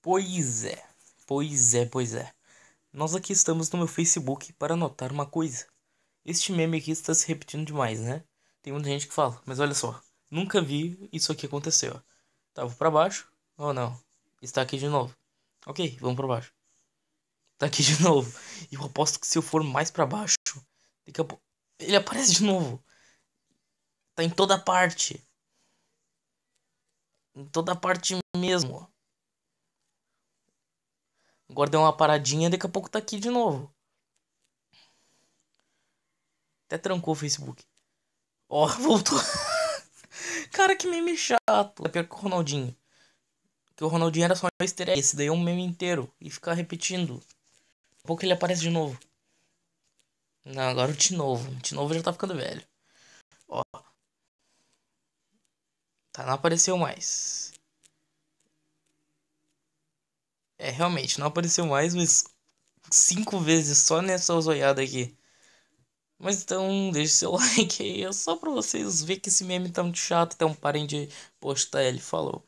Pois é, pois é, pois é. Nós aqui estamos no meu Facebook para notar uma coisa. Este meme aqui está se repetindo demais, né? Tem muita gente que fala, mas olha só, nunca vi isso aqui acontecer, ó. Tava tá, para baixo, ou oh, não, está aqui de novo. Ok, vamos para baixo. Tá aqui de novo. E eu aposto que se eu for mais para baixo, a ele aparece de novo. Tá em toda parte. Em toda parte mesmo, ó. Agora deu uma paradinha, daqui a pouco tá aqui de novo. Até trancou o Facebook. Ó, oh, voltou. Cara, que meme chato. É pior que o Ronaldinho. Que o Ronaldinho era só um easter egg. Esse daí é um meme inteiro. E ficar repetindo. Daqui a pouco ele aparece de novo. Não, agora o de novo. O de novo já tá ficando velho. Ó. Tá, não apareceu mais. É, realmente, não apareceu mais, mas cinco vezes só nessa zoiada aqui. Mas então, deixe seu like aí, é só pra vocês verem que esse meme tá muito chato, então parem de postar tá, ele. Falou.